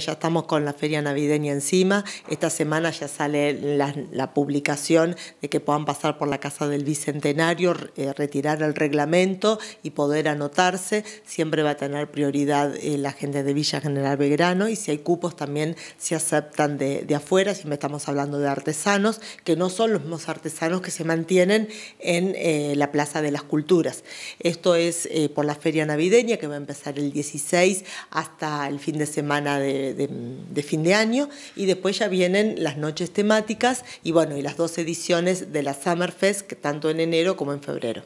Ya estamos con la feria navideña encima. Esta semana ya sale la, publicación de que puedan pasar por la Casa del Bicentenario, eh, retirar el reglamento y poder anotarse. Siempre va a tener prioridad eh, la gente de Villa General Belgrano y si hay cupos también se aceptan de, afuera. Siempre estamos hablando de artesanos, que no son los mismos artesanos que se mantienen en eh, la Plaza de las Culturas. Esto es por la feria navideña que va a empezar el 16 hasta el fin de semana de de, fin de año y después ya vienen las noches temáticas y bueno, y las dos ediciones de la Summerfest, tanto en enero como en febrero.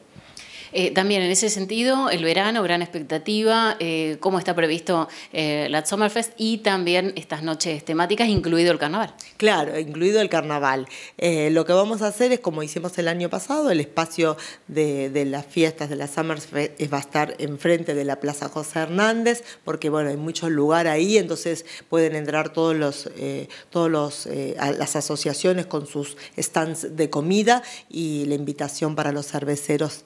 Eh, también en ese sentido, el verano, gran expectativa, eh, cómo está previsto eh, la Summerfest y también estas noches temáticas, incluido el carnaval. Claro, incluido el carnaval. lo que vamos a hacer es, como hicimos el año pasado, el espacio de, las fiestas de la Summerfest va a estar enfrente de la Plaza José Hernández, porque bueno, hay mucho lugar ahí, entonces pueden entrar todos los, todos los, las asociaciones con sus stands de comida y la invitación para los cerveceros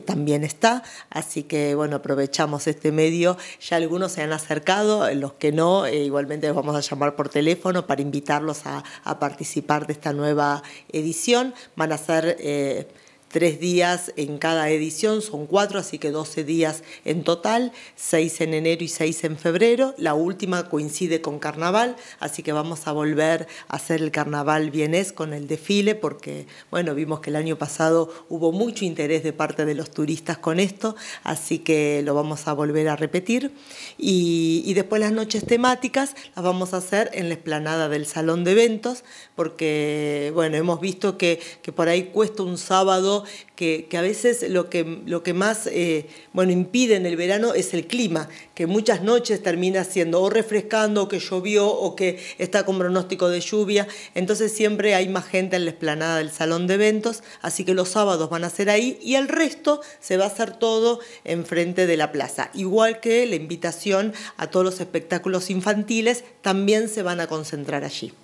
también está, así que bueno, aprovechamos este medio, ya algunos se han acercado, los que no, eh, igualmente los vamos a llamar por teléfono para invitarlos a, a participar de esta nueva edición, van a ser... Eh, tres días en cada edición, son cuatro, así que 12 días en total, seis en enero y seis en febrero. La última coincide con carnaval, así que vamos a volver a hacer el carnaval vienés con el desfile, porque bueno, vimos que el año pasado hubo mucho interés de parte de los turistas con esto, así que lo vamos a volver a repetir. Y, después las noches temáticas las vamos a hacer en la esplanada del salón de eventos, porque bueno, hemos visto que, que por ahí cuesta un sábado que, a veces lo que, más eh, impide en el verano es el clima, que muchas noches termina siendo o refrescando, o que llovió, o que está con pronóstico de lluvia. Entonces siempre hay más gente en la esplanada del salón de eventos, así que los sábados van a ser ahí y el resto se va a hacer todo enfrente de la plaza. Igual que la invitación a todos los espectáculos infantiles, también se van a concentrar allí.